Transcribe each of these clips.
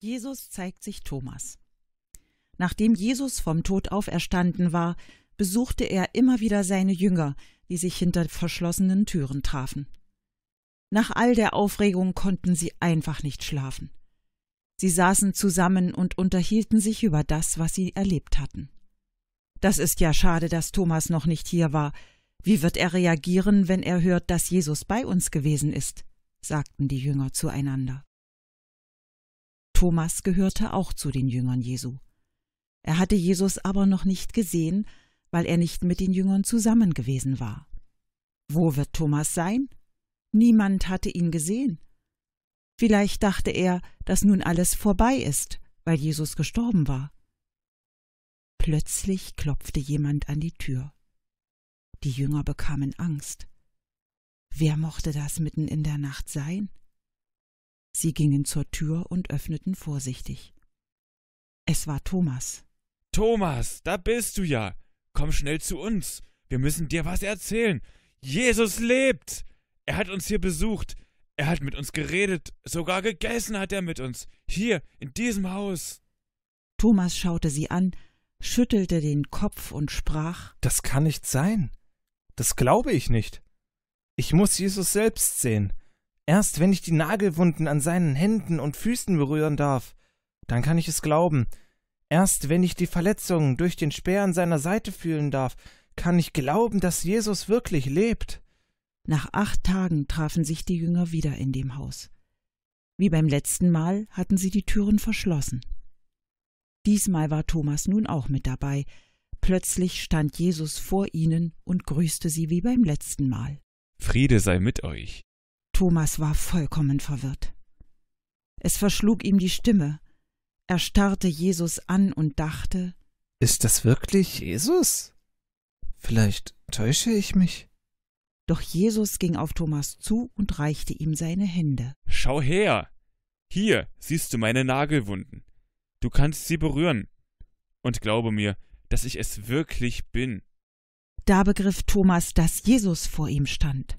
Jesus zeigt sich Thomas. Nachdem Jesus vom Tod auferstanden war, besuchte er immer wieder seine Jünger, die sich hinter verschlossenen Türen trafen. Nach all der Aufregung konnten sie einfach nicht schlafen. Sie saßen zusammen und unterhielten sich über das, was sie erlebt hatten. Das ist ja schade, dass Thomas noch nicht hier war. Wie wird er reagieren, wenn er hört, dass Jesus bei uns gewesen ist? sagten die Jünger zueinander. Thomas gehörte auch zu den Jüngern Jesu. Er hatte Jesus aber noch nicht gesehen, weil er nicht mit den Jüngern zusammen gewesen war. Wo wird Thomas sein? Niemand hatte ihn gesehen. Vielleicht dachte er, dass nun alles vorbei ist, weil Jesus gestorben war. Plötzlich klopfte jemand an die Tür. Die Jünger bekamen Angst. Wer mochte das mitten in der Nacht sein? Sie gingen zur Tür und öffneten vorsichtig. Es war Thomas. Thomas, da bist du ja. Komm schnell zu uns. Wir müssen dir was erzählen. Jesus lebt. Er hat uns hier besucht. Er hat mit uns geredet. Sogar gegessen hat er mit uns. Hier, in diesem Haus. Thomas schaute sie an, schüttelte den Kopf und sprach Das kann nicht sein. Das glaube ich nicht. Ich muss Jesus selbst sehen. Erst wenn ich die Nagelwunden an seinen Händen und Füßen berühren darf, dann kann ich es glauben. Erst wenn ich die Verletzungen durch den Speer an seiner Seite fühlen darf, kann ich glauben, dass Jesus wirklich lebt. Nach acht Tagen trafen sich die Jünger wieder in dem Haus. Wie beim letzten Mal hatten sie die Türen verschlossen. Diesmal war Thomas nun auch mit dabei. Plötzlich stand Jesus vor ihnen und grüßte sie wie beim letzten Mal. Friede sei mit euch. Thomas war vollkommen verwirrt. Es verschlug ihm die Stimme. Er starrte Jesus an und dachte Ist das wirklich Jesus? Vielleicht täusche ich mich. Doch Jesus ging auf Thomas zu und reichte ihm seine Hände. Schau her. Hier siehst du meine Nagelwunden. Du kannst sie berühren. Und glaube mir, dass ich es wirklich bin. Da begriff Thomas, dass Jesus vor ihm stand.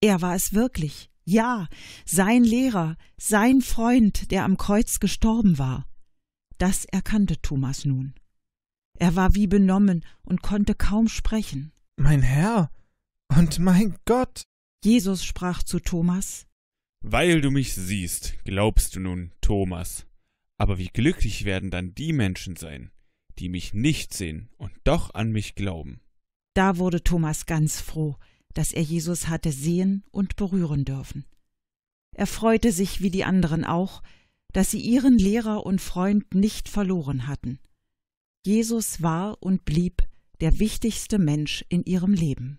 Er war es wirklich ja, sein Lehrer, sein Freund, der am Kreuz gestorben war. Das erkannte Thomas nun. Er war wie benommen und konnte kaum sprechen. Mein Herr und mein Gott. Jesus sprach zu Thomas Weil du mich siehst, glaubst du nun, Thomas. Aber wie glücklich werden dann die Menschen sein, die mich nicht sehen und doch an mich glauben. Da wurde Thomas ganz froh, dass er Jesus hatte sehen und berühren dürfen. Er freute sich wie die anderen auch, dass sie ihren Lehrer und Freund nicht verloren hatten. Jesus war und blieb der wichtigste Mensch in ihrem Leben.